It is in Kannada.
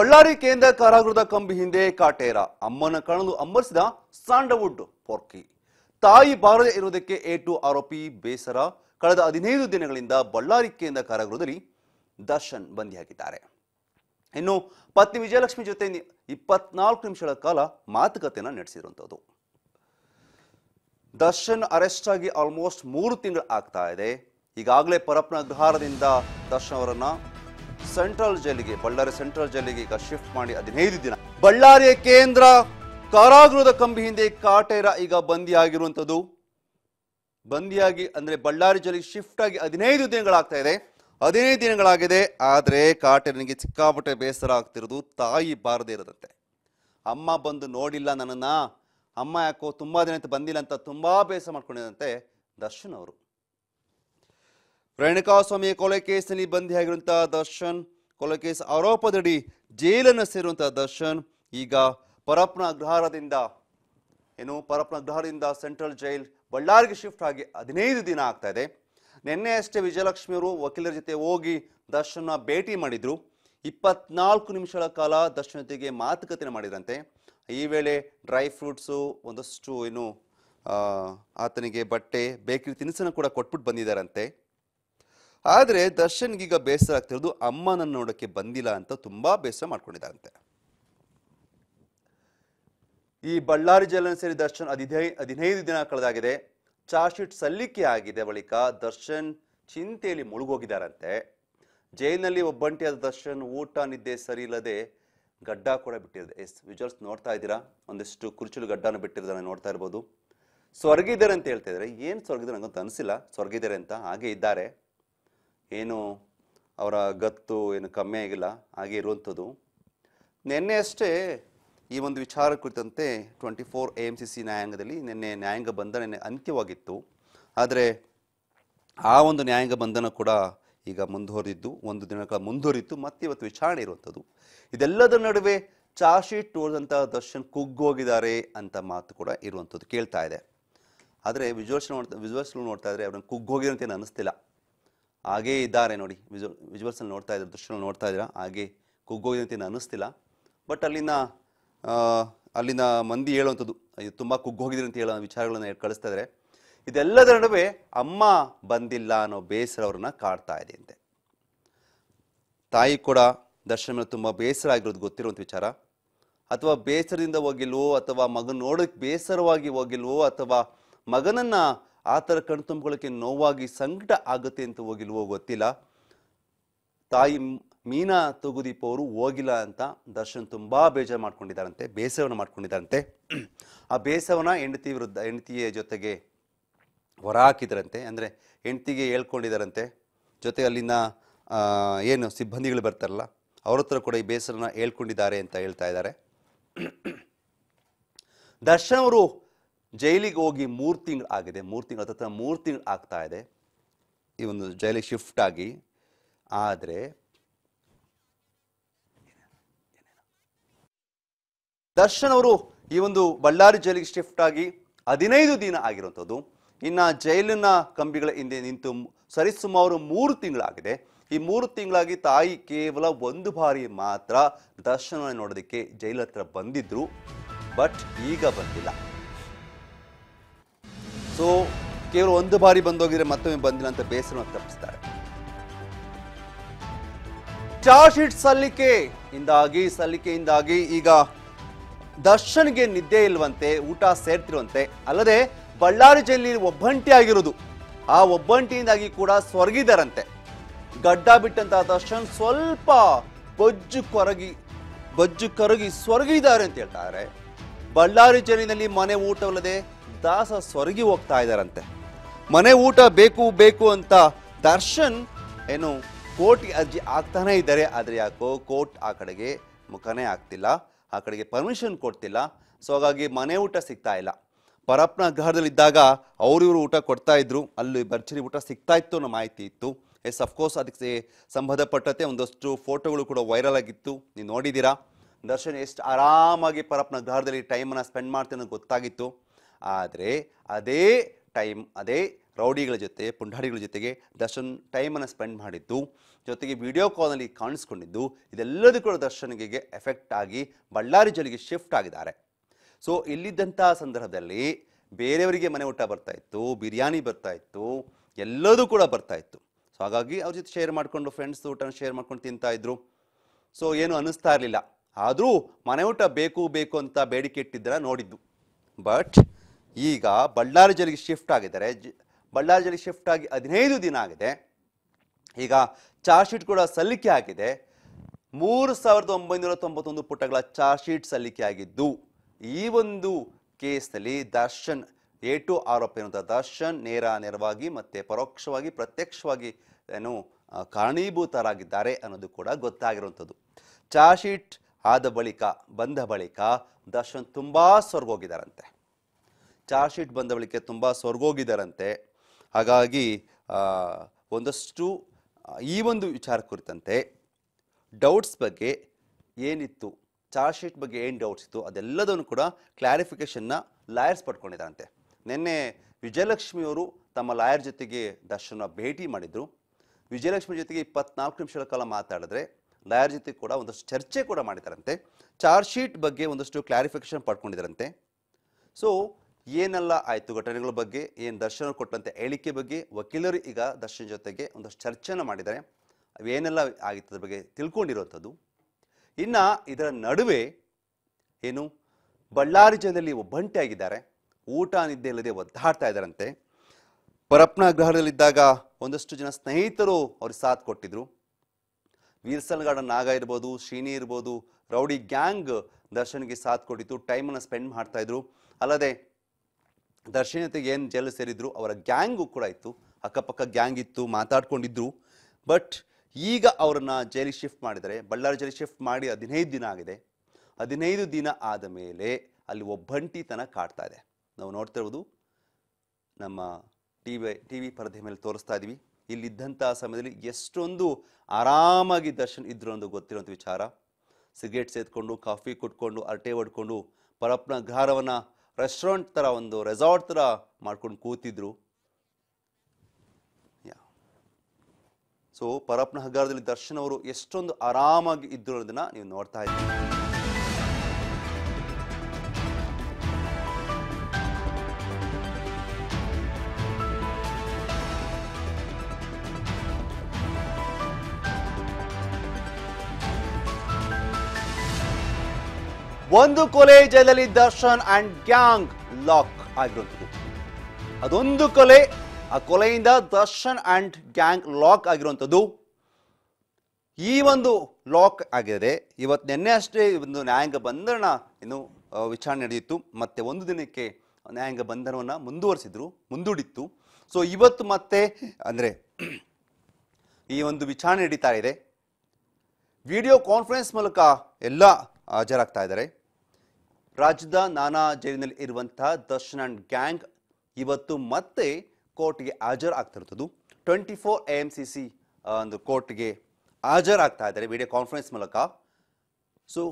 ಬಳ್ಳಾರಿ ಕೇಂದ್ರ ಕಾರಾಗೃಹದ ಕಂಬಿ ಹಿಂದೆ ಕಾಟೇರ ಅಮ್ಮನ ಕಣಲು ಅಂಬರಿಸಿದ ಸ್ಯಾಂಡವುಡ್ ಪೋರ್ಕಿ ತಾಯಿ ಬಾರದೆ ಇರುವುದಕ್ಕೆ ಏಟು ಆರೋಪಿ ಬೇಸರ ಕಳೆದ ಹದಿನೈದು ದಿನಗಳಿಂದ ಬಳ್ಳಾರಿ ಕೇಂದ್ರ ಕಾರಾಗೃಹದಲ್ಲಿ ದರ್ಶನ್ ಬಂಧಿಯಾಗಿದ್ದಾರೆ ಇನ್ನು ಪತ್ನಿ ವಿಜಯಲಕ್ಷ್ಮಿ ಜೊತೆ ಇಪ್ಪತ್ನಾಲ್ಕು ನಿಮಿಷಗಳ ಕಾಲ ಮಾತುಕತೆಯನ್ನು ನಡೆಸಿರುವಂಥದ್ದು ದರ್ಶನ್ ಅರೆಸ್ಟ್ ಆಗಿ ಆಲ್ಮೋಸ್ಟ್ ಮೂರು ತಿಂಗಳು ಆಗ್ತಾ ಇದೆ ಈಗಾಗಲೇ ಪರಪ್ನ ಅಗ್ರಹಾರದಿಂದ ದರ್ಶನ್ ಅವರನ್ನ ಸೆಂಟ್ರಲ್ ಜೈಲಿಗೆ ಬಳ್ಳಾರಿ ಸೆಂಟ್ರಲ್ ಜೈಲಿಗೆ ಈಗ ಶಿಫ್ಟ್ ಮಾಡಿ ಹದಿನೈದು ದಿನ ಬಳ್ಳಾರಿಯ ಕೇಂದ್ರ ಕಾರಾಗೃಹದ ಕಂಬಿ ಹಿಂದೆ ಕಾಟೇರ ಈಗ ಬಂದಿಯಾಗಿರುವಂಥದ್ದು ಬಂದಿಯಾಗಿ ಅಂದರೆ ಬಳ್ಳಾರಿ ಜೈಲಿಗೆ ಶಿಫ್ಟ್ ಆಗಿ ಹದಿನೈದು ದಿನಗಳಾಗ್ತಾ ಇದೆ ಹದಿನೈದು ದಿನಗಳಾಗಿದೆ ಆದರೆ ಕಾಟೇರನಿಗೆ ಚಿಕ್ಕಾಪಟ್ಟೆ ಬೇಸರ ಆಗ್ತಿರೋದು ತಾಯಿ ಬಾರದೇ ಇರದಂತೆ ಅಮ್ಮ ಬಂದು ನೋಡಿಲ್ಲ ನನ್ನನ್ನು ಅಮ್ಮ ಯಾಕೋ ತುಂಬ ದಿನ ಬಂದಿಲ್ಲ ಅಂತ ತುಂಬಾ ಬೇಸರ ಮಾಡ್ಕೊಂಡಿದಂತೆ ದರ್ಶನ್ ಅವರು ರೇಣುಕಾಸ್ವಾಮಿ ಕೊಲೆ ಕೇಸಿನಲ್ಲಿ ಬಂಧಿಯಾಗಿರುವಂತಹ ದರ್ಶನ್ ಕೊಲೆ ಕೇಸ್ ಆರೋಪದಡಿ ಜೈಲನ್ನು ಸೇರುವಂತಹ ದರ್ಶನ್ ಈಗ ಪರಪ್ನ ಅಗ್ರಹಾರದಿಂದ ಏನು ಪರಪ್ನ ಅಗ್ರಹಾರದಿಂದ ಸೆಂಟ್ರಲ್ ಜೈಲ್ ಬಳ್ಳಾರಿಗೆ ಶಿಫ್ಟ್ ಆಗಿ ಹದಿನೈದು ದಿನ ಆಗ್ತಾ ಇದೆ ನಿನ್ನೆ ಅಷ್ಟೇ ವಿಜಯಲಕ್ಷ್ಮಿಯವರು ವಕೀಲರ ಜೊತೆ ಹೋಗಿ ದರ್ಶನ ಭೇಟಿ ಮಾಡಿದ್ರು ಇಪ್ಪತ್ನಾಲ್ಕು ನಿಮಿಷಗಳ ಕಾಲ ದರ್ಶನ ಜೊತೆಗೆ ಮಾತುಕತೆ ಮಾಡಿದ್ರಂತೆ ಈ ವೇಳೆ ಡ್ರೈ ಫ್ರೂಟ್ಸು ಒಂದಷ್ಟು ಏನು ಆತನಿಗೆ ಬಟ್ಟೆ ಬೇಕರಿ ತಿನಿಸನ್ನು ಕೂಡ ಕೊಟ್ಬಿಟ್ಟು ಬಂದಿದ್ದಾರಂತೆ ಆದರೆ ದರ್ಶನ್ಗೀಗ ಬೇಸರ ಆಗ್ತಿರೋದು ಅಮ್ಮನನ್ನು ನೋಡೋಕ್ಕೆ ಬಂದಿಲ್ಲ ಅಂತ ತುಂಬ ಬೇಸರ ಮಾಡ್ಕೊಂಡಿದ್ದಾರಂತೆ ಈ ಬಳ್ಳಾರಿ ಜೈಲನ್ನು ಸೇರಿ ದರ್ಶನ್ ಹದಿನೈ ಹದಿನೈದು ದಿನ ಕಳೆದಾಗಿದೆ ಚಾರ್ಜ್ ಶೀಟ್ ಸಲ್ಲಿಕೆ ಆಗಿದೆ ಬಳಿಕ ದರ್ಶನ್ ಚಿಂತೆಯಲ್ಲಿ ಮುಳುಗೋಗಿದ್ದಾರಂತೆ ಜೈಲಿನಲ್ಲಿ ಒಬ್ಬಂಟಿಯಾದ ದರ್ಶನ್ ಊಟ ನಿದ್ದೆ ಸರಿ ಇಲ್ಲದೆ ಗಡ್ಡ ಕೂಡ ಬಿಟ್ಟಿದೆ ಎಸ್ ವಿಜುವಲ್ಸ್ ನೋಡ್ತಾ ಇದ್ದೀರಾ ಒಂದಿಷ್ಟು ಕುರುಚಲು ಗಡ್ಡನ ಬಿಟ್ಟಿರೋದನ್ನ ನೋಡ್ತಾ ಇರ್ಬೋದು ಸ್ವರ್ಗಿದ್ದಾರೆ ಅಂತ ಹೇಳ್ತಾ ಇದ್ದಾರೆ ಏನು ಸ್ವರ್ಗಿದ್ದಾರೆ ನನಗಂತ ಅನಿಸಿಲ್ಲ ಸ್ವರ್ಗಿದ್ದಾರೆ ಅಂತ ಹಾಗೆ ಇದ್ದಾರೆ ಏನು ಅವರ ಗತ್ತು ಏನು ಕಮ್ಮಿ ಆಗಿಲ್ಲ ಹಾಗೆ ಇರುವಂಥದ್ದು ನಿನ್ನೆ ಅಷ್ಟೇ ಈ ಒಂದು ವಿಚಾರ ಕುರಿತಂತೆ twenty four A M C C ನ್ಯಾಯಾಂಗದಲ್ಲಿ ನಿನ್ನೆ ನ್ಯಾಯಾಂಗ ಬಂಧನ ಅಂತ್ಯವಾಗಿತ್ತು ಆದರೆ ಆ ಒಂದು ನ್ಯಾಯಾಂಗ ಬಂಧನ ಕೂಡ ಈಗ ಮುಂದುವರೆದಿದ್ದು ಒಂದು ದಿನಗಳ ಮುಂದುವರಿತು ಮತ್ತೆ ಇವತ್ತು ವಿಚಾರಣೆ ಇರುವಂಥದ್ದು ಇದೆಲ್ಲದರ ನಡುವೆ ಚಾರ್ಜ್ ಶೀಟ್ ತೋರಿದಂಥ ದರ್ಶನ್ ಕುಗ್ಗೋಗಿದ್ದಾರೆ ಅಂತ ಮಾತು ಕೂಡ ಇರುವಂಥದ್ದು ಕೇಳ್ತಾ ಇದೆ ಆದರೆ ವಿಜುವಲ್ಸ್ ನೋಡ್ತಾ ವಿಜುವಲ್ಸ್ ನೋಡ್ತಾ ಇದ್ರೆ ಅವ್ರನ್ನ ಕುಗ್ಗೋಗಿರೋ ಅಂತ ಏನು ಅನ್ನಿಸ್ತಿಲ್ಲ ಹಾಗೇ ಇದ್ದಾರೆ ನೋಡಿ ವಿಜು ವಿಜುವಲ್ಸಲ್ಲಿ ನೋಡ್ತಾ ಇದ್ದಾರೆ ದೃಶ್ಯ ನೋಡ್ತಾ ಇದ್ದೀರಾ ಹಾಗೆ ಏನು ಅನ್ನಿಸ್ತಿಲ್ಲ ಬಟ್ ಅಲ್ಲಿನ ಅಲ್ಲಿನ ಮಂದಿ ಹೇಳುವಂಥದ್ದು ಇದು ತುಂಬ ಕುಗ್ಗೋಗಿದ್ರೆ ಅಂತ ಹೇಳೋ ವಿಚಾರಗಳನ್ನು ಕಳಿಸ್ತಾ ಇದ್ದಾರೆ ಇದೆಲ್ಲದರ ನಡುವೆ ಅಮ್ಮ ಬಂದಿಲ್ಲ ಅನ್ನೋ ಬೇಸರ ಅವ್ರನ್ನ ಕಾಡ್ತಾ ಅಂತೆ ತಾಯಿ ಕೂಡ ದರ್ಶನ ಮೇಲೆ ತುಂಬ ಬೇಸರ ಆಗಿರೋದು ಗೊತ್ತಿರುವಂಥ ವಿಚಾರ ಅಥವಾ ಬೇಸರದಿಂದ ಹೋಗಿಲ್ವೋ ಅಥವಾ ಮಗನ ನೋಡೋಕ್ಕೆ ಬೇಸರವಾಗಿ ಹೋಗಿಲ್ವೋ ಅಥವಾ ಮಗನನ್ನು ಆ ಥರ ಕಣ್ತುಂಬ್ಕೊಳ್ಳೋಕ್ಕೆ ನೋವಾಗಿ ಸಂಕಟ ಆಗುತ್ತೆ ಅಂತ ಹೋಗಿಲ್ವೋ ಗೊತ್ತಿಲ್ಲ ತಾಯಿ ಮೀನಾ ತಗುದೀಪ್ ಅವರು ಹೋಗಿಲ್ಲ ಅಂತ ದರ್ಶನ್ ತುಂಬ ಬೇಜಾರು ಮಾಡ್ಕೊಂಡಿದ್ದಾರಂತೆ ಬೇಸವನ ಮಾಡ್ಕೊಂಡಿದ್ದಾರಂತೆ ಆ ಬೇಸವನ ಹೆಂಡತಿ ವಿರುದ್ಧ ಹೆಂಡತಿಯ ಜೊತೆಗೆ ಹೊರ ಹಾಕಿದ್ರಂತೆ ಅಂದರೆ ಹೆಂಡತಿಗೆ ಹೇಳ್ಕೊಂಡಿದ್ದಾರಂತೆ ಜೊತೆ ಅಲ್ಲಿನ ಏನು ಸಿಬ್ಬಂದಿಗಳು ಬರ್ತಾರಲ್ಲ ಅವ್ರ ಹತ್ರ ಕೂಡ ಈ ಬೇಸರನ ಹೇಳ್ಕೊಂಡಿದ್ದಾರೆ ಅಂತ ಹೇಳ್ತಾ ಇದ್ದಾರೆ ದರ್ಶನ್ ಅವರು ಜೈಲಿಗೆ ಹೋಗಿ ಮೂರು ತಿಂಗಳು ಆಗಿದೆ ಮೂರು ತಿಂಗಳು ಹತ್ರ ಮೂರು ತಿಂಗಳು ಆಗ್ತಾ ಇದೆ ಈ ಒಂದು ಜೈಲಿಗೆ ಶಿಫ್ಟ್ ಆಗಿ ಆದರೆ ದರ್ಶನ್ ಅವರು ಈ ಒಂದು ಬಳ್ಳಾರಿ ಜೈಲಿಗೆ ಶಿಫ್ಟ್ ಆಗಿ ಹದಿನೈದು ದಿನ ಆಗಿರುವಂಥದ್ದು ಇನ್ನು ಜೈಲಿನ ಕಂಬಿಗಳ ಹಿಂದೆ ನಿಂತು ಸರಿಸುಮಾರು ಮೂರು ತಿಂಗಳಾಗಿದೆ ಈ ಮೂರು ತಿಂಗಳಾಗಿ ತಾಯಿ ಕೇವಲ ಒಂದು ಬಾರಿ ಮಾತ್ರ ದರ್ಶನ ನೋಡೋದಕ್ಕೆ ಜೈಲ ಹತ್ರ ಬಂದಿದ್ರು ಬಟ್ ಈಗ ಬಂದಿಲ್ಲ ಸೊ ಕೇವಲ ಒಂದು ಬಾರಿ ಬಂದೋಗಿದ್ರೆ ಮತ್ತೊಮ್ಮೆ ಬಂದಿಲ್ಲ ಅಂತ ಬೇಸರ ತಪ್ಪಿಸ್ತಾರೆ ಚಾರ್ಜ್ ಶೀಟ್ ಸಲ್ಲಿಕೆ ಇಂದಾಗಿ ಸಲ್ಲಿಕೆಯಿಂದಾಗಿ ಈಗ ದರ್ಶನ್ಗೆ ನಿದ್ದೆ ಇಲ್ವಂತೆ ಊಟ ಸೇರ್ತಿರುವಂತೆ ಅಲ್ಲದೆ ಬಳ್ಳಾರಿ ಜೈಲಿನಲ್ಲಿ ಒಬ್ಬಂಟಿ ಆಗಿರುವುದು ಆ ಒಬ್ಬಂಟಿಯಿಂದಾಗಿ ಕೂಡ ಸ್ವರ್ಗಿದರಂತೆ ಗಡ್ಡ ಬಿಟ್ಟಂತಹ ದರ್ಶನ್ ಸ್ವಲ್ಪ ಬೊಜ್ಜು ಕೊರಗಿ ಬೊಜ್ಜು ಕರಗಿ ಸ್ವರ್ಗಿದ್ದಾರೆ ಅಂತ ಹೇಳ್ತಾರೆ ಬಳ್ಳಾರಿ ಜೈಲಿನಲ್ಲಿ ಮನೆ ಊಟವಲ್ಲದೆ ತಾಸ ಸ್ವರ್ಗಿ ಹೋಗ್ತಾ ಇದ್ದಾರಂತೆ ಮನೆ ಊಟ ಬೇಕು ಬೇಕು ಅಂತ ದರ್ಶನ್ ಏನು ಕೋರ್ಟ್ ಅರ್ಜಿ ಆಗ್ತಾನೇ ಇದ್ದಾರೆ ಆದರೆ ಯಾಕೋ ಕೋರ್ಟ್ ಆ ಕಡೆಗೆ ಮುಖನೇ ಆಗ್ತಿಲ್ಲ ಆ ಕಡೆಗೆ ಪರ್ಮಿಷನ್ ಕೊಡ್ತಿಲ್ಲ ಸೊ ಹಾಗಾಗಿ ಮನೆ ಊಟ ಸಿಗ್ತಾ ಇಲ್ಲ ಗೃಹದಲ್ಲಿ ಇದ್ದಾಗ ಅವರಿವರು ಊಟ ಕೊಡ್ತಾ ಇದ್ರು ಅಲ್ಲಿ ಭರ್ಜರಿ ಊಟ ಸಿಗ್ತಾ ಇತ್ತು ಅನ್ನೋ ಮಾಹಿತಿ ಇತ್ತು ಎಸ್ ಅಫ್ಕೋರ್ಸ್ ಅದಕ್ಕೆ ಸಂಬಂಧಪಟ್ಟಂತೆ ಒಂದಷ್ಟು ಫೋಟೋಗಳು ಕೂಡ ವೈರಲ್ ಆಗಿತ್ತು ನೀವು ನೋಡಿದ್ದೀರಾ ದರ್ಶನ್ ಎಷ್ಟು ಆರಾಮಾಗಿ ಪರಪ್ನ ಗ್ರಹದಲ್ಲಿ ಟೈಮನ್ನು ಸ್ಪೆಂಡ್ ಮಾಡ್ತೀನೋ ಗೊತ್ತಾಗಿತ್ತು ಆದರೆ ಅದೇ ಟೈಮ್ ಅದೇ ರೌಡಿಗಳ ಜೊತೆ ಪುಂಡಾಡಿಗಳ ಜೊತೆಗೆ ದರ್ಶನ್ ಟೈಮನ್ನು ಸ್ಪೆಂಡ್ ಮಾಡಿದ್ದು ಜೊತೆಗೆ ವಿಡಿಯೋ ಕಾಲ್ನಲ್ಲಿ ಕಾಣಿಸ್ಕೊಂಡಿದ್ದು ಇದೆಲ್ಲದೂ ಕೂಡ ದರ್ಶನ್ಗೆ ಎಫೆಕ್ಟ್ ಆಗಿ ಬಳ್ಳಾರಿ ಜೊಲಿಗೆ ಶಿಫ್ಟ್ ಆಗಿದ್ದಾರೆ ಸೊ ಇಲ್ಲಿದ್ದಂಥ ಸಂದರ್ಭದಲ್ಲಿ ಬೇರೆಯವರಿಗೆ ಮನೆ ಊಟ ಬರ್ತಾ ಇತ್ತು ಬಿರಿಯಾನಿ ಬರ್ತಾ ಇತ್ತು ಎಲ್ಲದೂ ಕೂಡ ಬರ್ತಾ ಇತ್ತು ಸೊ ಹಾಗಾಗಿ ಅವ್ರ ಜೊತೆ ಶೇರ್ ಮಾಡಿಕೊಂಡು ಫ್ರೆಂಡ್ಸ್ ಊಟನ ಶೇರ್ ಮಾಡ್ಕೊಂಡು ತಿಂತಾ ಇದ್ರು ಸೊ ಏನು ಅನ್ನಿಸ್ತಾ ಇರಲಿಲ್ಲ ಆದರೂ ಮನೆ ಊಟ ಬೇಕು ಬೇಕು ಅಂತ ಬೇಡಿಕೆ ಇಟ್ಟಿದ್ದರ ನೋಡಿದ್ದು ಬಟ್ ಈಗ ಬಳ್ಳಾರಿ ಜಿಲ್ಲೆಗೆ ಶಿಫ್ಟ್ ಆಗಿದ್ದಾರೆ ಬಳ್ಳಾರಿ ಜಿಲ್ಲೆಗೆ ಶಿಫ್ಟ್ ಆಗಿ ಹದಿನೈದು ದಿನ ಆಗಿದೆ ಈಗ ಚಾರ್ಜ್ ಶೀಟ್ ಕೂಡ ಸಲ್ಲಿಕೆ ಆಗಿದೆ ಮೂರು ಸಾವಿರದ ಒಂಬೈನೂರ ತೊಂಬತ್ತೊಂದು ಪುಟಗಳ ಚಾರ್ಜ್ ಶೀಟ್ ಸಲ್ಲಿಕೆ ಆಗಿದ್ದು ಈ ಒಂದು ಕೇಸ್ನಲ್ಲಿ ದರ್ಶನ್ ಏಟು ಆರೋಪಿ ಆರೋಪಿರುವಂಥ ದರ್ಶನ್ ನೇರ ನೇರವಾಗಿ ಮತ್ತು ಪರೋಕ್ಷವಾಗಿ ಪ್ರತ್ಯಕ್ಷವಾಗಿ ಏನು ಕಾರಣೀಭೂತರಾಗಿದ್ದಾರೆ ಅನ್ನೋದು ಕೂಡ ಗೊತ್ತಾಗಿರುವಂಥದ್ದು ಚಾರ್ಜ್ ಶೀಟ್ ಆದ ಬಳಿಕ ಬಂದ ಬಳಿಕ ದರ್ಶನ್ ತುಂಬ ಸ್ವರ್ಗೋಗಿದಾರಂತೆ ಚಾರ್ಜ್ ಶೀಟ್ ಬಂದ ಬಳಿಕೆ ತುಂಬ ಸೊರ್ಗೋಗಿದ್ದಾರಂತೆ ಹಾಗಾಗಿ ಒಂದಷ್ಟು ಈ ಒಂದು ವಿಚಾರ ಕುರಿತಂತೆ ಡೌಟ್ಸ್ ಬಗ್ಗೆ ಏನಿತ್ತು ಚಾರ್ಜ್ ಶೀಟ್ ಬಗ್ಗೆ ಏನು ಡೌಟ್ಸ್ ಇತ್ತು ಅದೆಲ್ಲದನ್ನು ಕೂಡ ಕ್ಲಾರಿಫಿಕೇಷನ್ನ ಲಾಯರ್ಸ್ ಪಡ್ಕೊಂಡಿದ್ದಾರಂತೆ ನಿನ್ನೆ ವಿಜಯಲಕ್ಷ್ಮಿಯವರು ತಮ್ಮ ಲಾಯರ್ ಜೊತೆಗೆ ದರ್ಶನ ಭೇಟಿ ಮಾಡಿದರು ವಿಜಯಲಕ್ಷ್ಮಿ ಜೊತೆಗೆ ಇಪ್ಪತ್ನಾಲ್ಕು ನಿಮಿಷಗಳ ಕಾಲ ಮಾತಾಡಿದ್ರೆ ಲಾಯರ್ ಜೊತೆ ಕೂಡ ಒಂದಷ್ಟು ಚರ್ಚೆ ಕೂಡ ಮಾಡಿದ್ದಾರಂತೆ ಚಾರ್ಜ್ ಶೀಟ್ ಬಗ್ಗೆ ಒಂದಷ್ಟು ಕ್ಲಾರಿಫಿಕೇಷನ್ ಪಡ್ಕೊಂಡಿದ್ದಾರಂತೆ ಸೊ ಏನೆಲ್ಲ ಆಯಿತು ಘಟನೆಗಳ ಬಗ್ಗೆ ಏನು ದರ್ಶನ ಕೊಟ್ಟಂತೆ ಹೇಳಿಕೆ ಬಗ್ಗೆ ವಕೀಲರು ಈಗ ದರ್ಶನ್ ಜೊತೆಗೆ ಒಂದಷ್ಟು ಚರ್ಚೆಯನ್ನು ಮಾಡಿದ್ದಾರೆ ಏನೆಲ್ಲ ಆಗಿತ್ತು ಬಗ್ಗೆ ತಿಳ್ಕೊಂಡಿರುವಂಥದ್ದು ಇನ್ನು ಇದರ ನಡುವೆ ಏನು ಬಳ್ಳಾರಿ ಜಿಲ್ಲೆಯಲ್ಲಿ ಒಬ್ಬಂಟಿಯಾಗಿದ್ದಾರೆ ಊಟ ನಿದ್ದೆ ಇಲ್ಲದೆ ಒದ್ದಾಡ್ತಾ ಇದ್ದಾರಂತೆ ಪರಪ್ಪನ ಗ್ರಹದಲ್ಲಿದ್ದಾಗ ಒಂದಷ್ಟು ಜನ ಸ್ನೇಹಿತರು ಅವ್ರಿಗೆ ಸಾಥ್ ಕೊಟ್ಟಿದ್ರು ವೀರ್ಸಲ್ಗಾಡ ನಾಗ ಇರ್ಬೋದು ಶ್ರೀನಿ ಇರ್ಬೋದು ರೌಡಿ ಗ್ಯಾಂಗ್ ದರ್ಶನ್ಗೆ ಸಾಥ್ ಕೊಟ್ಟಿತ್ತು ಟೈಮನ್ನು ಸ್ಪೆಂಡ್ ಮಾಡ್ತಾಯಿದ್ರು ಅಲ್ಲದೆ ದರ್ಶನತೆಗೆ ಏನು ಜೈಲು ಸೇರಿದ್ರು ಅವರ ಗ್ಯಾಂಗು ಕೂಡ ಇತ್ತು ಅಕ್ಕಪಕ್ಕ ಗ್ಯಾಂಗ್ ಇತ್ತು ಮಾತಾಡ್ಕೊಂಡಿದ್ರು ಬಟ್ ಈಗ ಅವರನ್ನು ಜೈಲಿಗೆ ಶಿಫ್ಟ್ ಮಾಡಿದರೆ ಬಳ್ಳಾರಿ ಜೈಲಿಗೆ ಶಿಫ್ಟ್ ಮಾಡಿ ಹದಿನೈದು ದಿನ ಆಗಿದೆ ಹದಿನೈದು ದಿನ ಆದ ಮೇಲೆ ಅಲ್ಲಿ ಒಬ್ಬಂಟಿತನ ಕಾಡ್ತಾ ಇದೆ ನಾವು ನೋಡ್ತಾ ಇರೋದು ನಮ್ಮ ಟಿ ವಿ ಟಿ ವಿ ಪರದೆ ಮೇಲೆ ತೋರಿಸ್ತಾ ಇದ್ದೀವಿ ಇಲ್ಲಿದ್ದಂಥ ಸಮಯದಲ್ಲಿ ಎಷ್ಟೊಂದು ಆರಾಮಾಗಿ ದರ್ಶನ್ ಇದ್ರು ಅಂತ ಗೊತ್ತಿರೋಂಥ ವಿಚಾರ ಸಿಗರೇಟ್ ಸೇದ್ಕೊಂಡು ಕಾಫಿ ಕುಟ್ಕೊಂಡು ಅರಟೆ ಹೊಡ್ಕೊಂಡು ಪರಪ್ನ ಗಾರವನ್ನು ರೆಸ್ಟೋರೆಂಟ್ ಥರ ಒಂದು ರೆಸಾರ್ಟ್ ಥರ ಮಾಡ್ಕೊಂಡು ಕೂತಿದ್ರು ಸೊ ಪರಪ್ನ ಹಗ್ಗಾರದಲ್ಲಿ ದರ್ಶನ್ ಅವರು ಎಷ್ಟೊಂದು ಆರಾಮಾಗಿ ಇದ್ದರು ಅನ್ನೋದನ್ನು ನೀವು ನೋಡ್ತಾ ಇದ್ದೀವಿ ಒಂದು ಕೊಲೆ ಜೈಲಲ್ಲಿ ದರ್ಶನ್ ಅಂಡ್ ಗ್ಯಾಂಗ್ ಲಾಕ್ ಆಗಿರುವಂಥದ್ದು ಅದೊಂದು ಕೊಲೆ ಆ ಕೊಲೆಯಿಂದ ದರ್ಶನ್ ಅಂಡ್ ಗ್ಯಾಂಗ್ ಲಾಕ್ ಆಗಿರುವಂಥದ್ದು ಈ ಒಂದು ಲಾಕ್ ಆಗಿದೆ ಇವತ್ತು ನಿನ್ನೆ ಅಷ್ಟೇ ಒಂದು ನ್ಯಾಯಾಂಗ ಬಂಧನ ಇನ್ನು ವಿಚಾರಣೆ ನಡೆಯಿತು ಮತ್ತೆ ಒಂದು ದಿನಕ್ಕೆ ನ್ಯಾಯಾಂಗ ಬಂಧನವನ್ನು ಮುಂದುವರಿಸಿದ್ರು ಮುಂದೂಡಿತ್ತು ಸೊ ಇವತ್ತು ಮತ್ತೆ ಅಂದರೆ ಈ ಒಂದು ವಿಚಾರಣೆ ನಡೀತಾ ಇದೆ ವಿಡಿಯೋ ಕಾನ್ಫರೆನ್ಸ್ ಮೂಲಕ ಎಲ್ಲ ಹಾಜರಾಗ್ತಾ ಇದ್ದಾರೆ ರಾಜ್ಯದ ನಾನಾ ಜೈಲಿನಲ್ಲಿ ಇರುವಂತಹ ದರ್ಶನ್ ಅಂಡ್ ಗ್ಯಾಂಗ್ ಇವತ್ತು ಮತ್ತೆ ಕೋರ್ಟ್ಗೆ ಹಾಜರಾಗ್ತಿರ್ತದ್ದು twenty four A M C C ಒಂದು ಕೋರ್ಟ್ಗೆ ಹಾಜರಾಗ್ತಾ ಇದ್ದಾರೆ ವಿಡಿಯೋ ಕಾನ್ಫರೆನ್ಸ್ ಮೂಲಕ ಸೊ